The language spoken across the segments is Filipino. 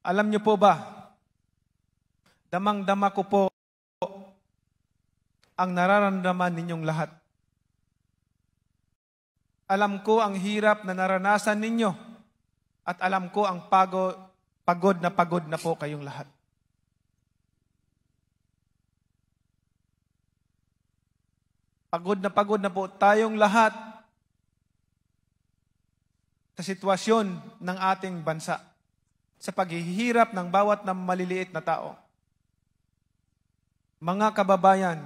Alam niyo po ba, damang-dama ko po ang nararamdaman ninyong lahat. Alam ko ang hirap na naranasan ninyo at alam ko ang pagod, pagod na pagod na po kayong lahat. Pagod na pagod na po tayong lahat sa sitwasyon ng ating bansa sa paghihirap ng bawat na maliliit na tao. Mga kababayan,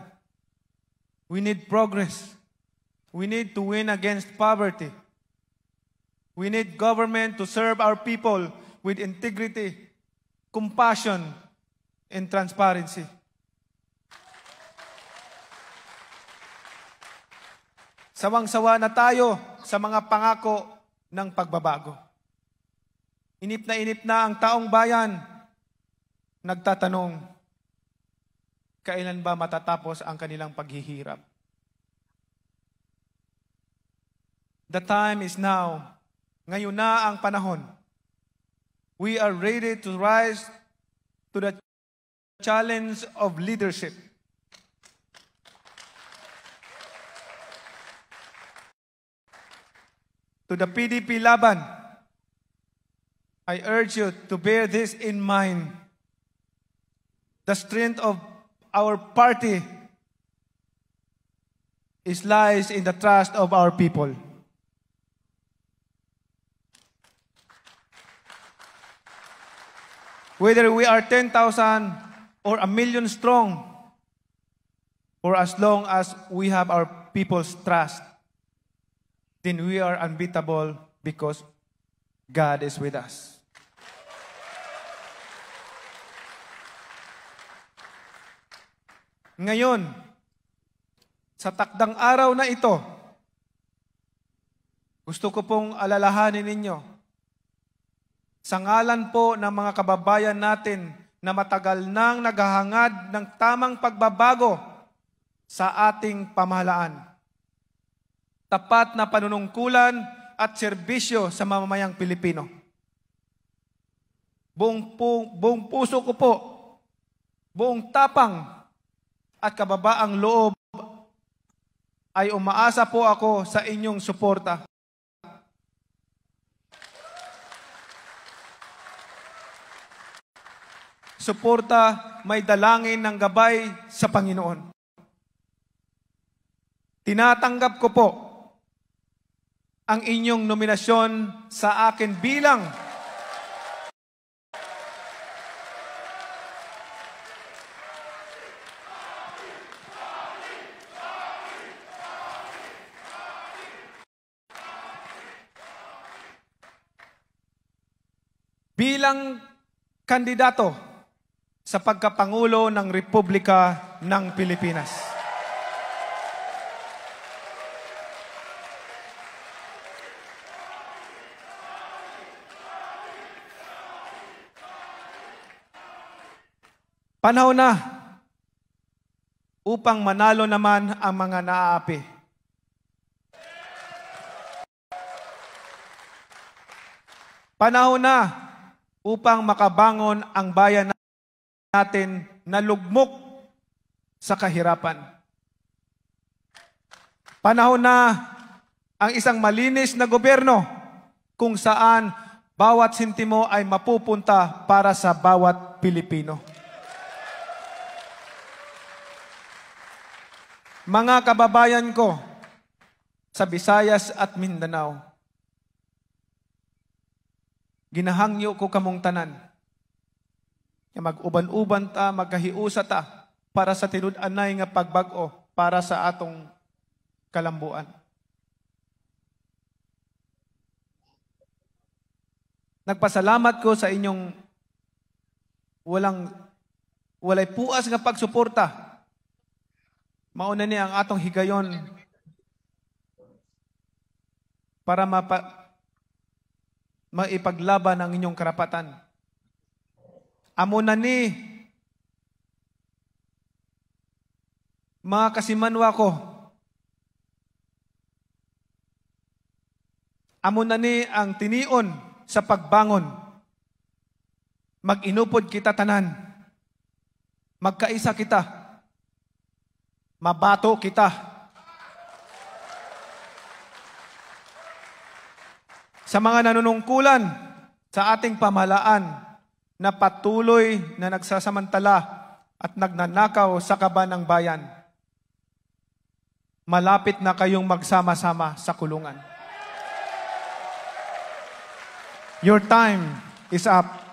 we need progress. We need to win against poverty. We need government to serve our people with integrity, compassion, and transparency. Sawang-sawa na tayo sa mga pangako ng pagbabago. Inip na inip na ang taong bayan. Nagtatanong, kailan ba matatapos ang kanilang paghihirap? The time is now. Ngayon na ang panahon. We are ready to rise to the challenge of leadership. To the PDP laban, I urge you to bear this in mind. The strength of our party is lies in the trust of our people. Whether we are 10,000 or a million strong, for as long as we have our people's trust, then we are unbeatable because God is with us. Ngayon, sa takdang araw na ito, gusto ko pong alalahanin ninyo, sa ngalan po ng mga kababayan natin na matagal nang naghahangad ng tamang pagbabago sa ating pamahalaan. Tapat na panunungkulan at serbisyo sa mamamayang Pilipino. Buong, po, buong puso ko po, buong tapang at kababaang loob ay umaasa po ako sa inyong suporta. Suporta may dalangin ng gabay sa Panginoon. Tinatanggap ko po ang inyong nominasyon sa akin bilang bilang kandidato sa pagkapangulo ng Republika ng Pilipinas. Panahon na upang manalo naman ang mga naapi. Panahon na upang makabangon ang bayan natin na lugmok sa kahirapan. Panahon na ang isang malinis na gobyerno kung saan bawat sintimo ay mapupunta para sa bawat Pilipino. mga kababayan ko sa Visayas at Mindanao. Ginahangyo ko kamong tanan. Mag-uban-uban ta, magkahiusa ta para sa tinud-anay nga pagbag-o para sa atong kalambuan. Nagpasalamat ko sa inyong walang walay puas nga pagsuporta Mauna niya ang atong higayon para mapa, maipaglaban ang inyong karapatan. Amo na ni mga kasimanwa ko. Amo na ni ang tinion sa pagbangon. Mag-inupod kita tanan. Magkaisa kita mabato kita. Sa mga nanunungkulan sa ating pamalaan na patuloy na nagsasamantala at nagnanakaw sa kaba ng bayan, malapit na kayong magsama-sama sa kulungan. Your time is up.